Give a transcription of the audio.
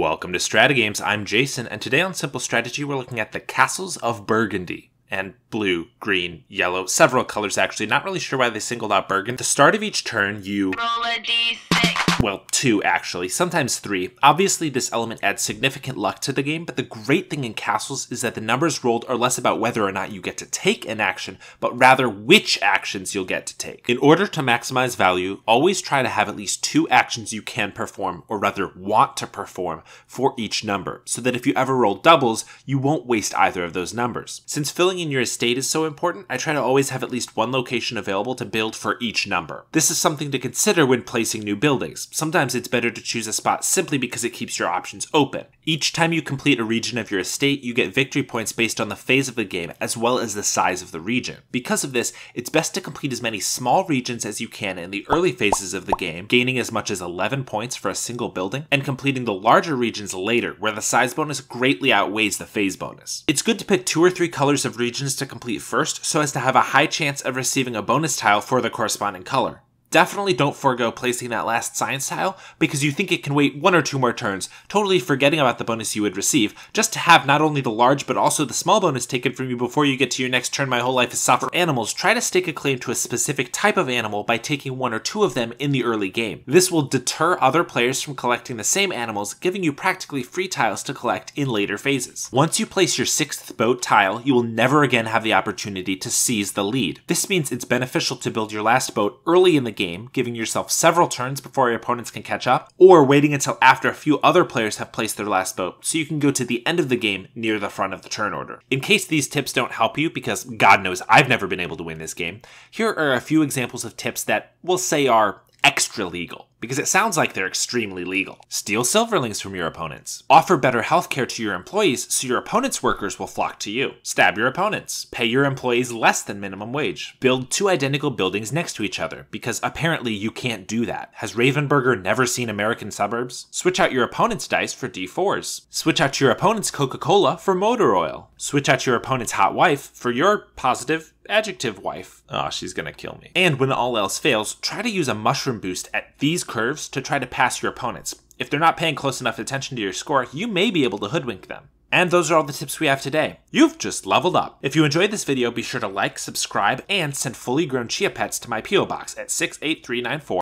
Welcome to Games. I'm Jason, and today on Simple Strategy we're looking at the Castles of Burgundy. And blue, green, yellow, several colors actually. Not really sure why they singled out Burgundy. At the start of each turn, you roll a d6 well, two actually, sometimes three. Obviously, this element adds significant luck to the game, but the great thing in castles is that the numbers rolled are less about whether or not you get to take an action, but rather which actions you'll get to take. In order to maximize value, always try to have at least two actions you can perform, or rather want to perform, for each number, so that if you ever roll doubles, you won't waste either of those numbers. Since filling in your estate is so important, I try to always have at least one location available to build for each number. This is something to consider when placing new buildings sometimes it's better to choose a spot simply because it keeps your options open. Each time you complete a region of your estate, you get victory points based on the phase of the game as well as the size of the region. Because of this, it's best to complete as many small regions as you can in the early phases of the game, gaining as much as 11 points for a single building, and completing the larger regions later, where the size bonus greatly outweighs the phase bonus. It's good to pick two or three colors of regions to complete first so as to have a high chance of receiving a bonus tile for the corresponding color. Definitely don't forego placing that last science tile because you think it can wait one or two more turns, totally forgetting about the bonus you would receive, just to have not only the large but also the small bonus taken from you before you get to your next turn. My whole life is soft. For animals, try to stake a claim to a specific type of animal by taking one or two of them in the early game. This will deter other players from collecting the same animals, giving you practically free tiles to collect in later phases. Once you place your sixth boat tile, you will never again have the opportunity to seize the lead. This means it's beneficial to build your last boat early in the game game, giving yourself several turns before your opponents can catch up, or waiting until after a few other players have placed their last vote, so you can go to the end of the game near the front of the turn order. In case these tips don't help you, because God knows I've never been able to win this game, here are a few examples of tips that we'll say are extra legal because it sounds like they're extremely legal. Steal silverlings from your opponents. Offer better healthcare to your employees so your opponent's workers will flock to you. Stab your opponents. Pay your employees less than minimum wage. Build two identical buildings next to each other, because apparently you can't do that. Has Ravenburger never seen American suburbs? Switch out your opponent's dice for D4s. Switch out your opponent's Coca-Cola for motor oil. Switch out your opponent's hot wife for your positive Adjective wife. Ah, she's gonna kill me. And when all else fails, try to use a mushroom boost at these curves to try to pass your opponents. If they're not paying close enough attention to your score, you may be able to hoodwink them. And those are all the tips we have today. You've just leveled up. If you enjoyed this video, be sure to like, subscribe, and send fully grown chia pets to my P.O. Box at 68394.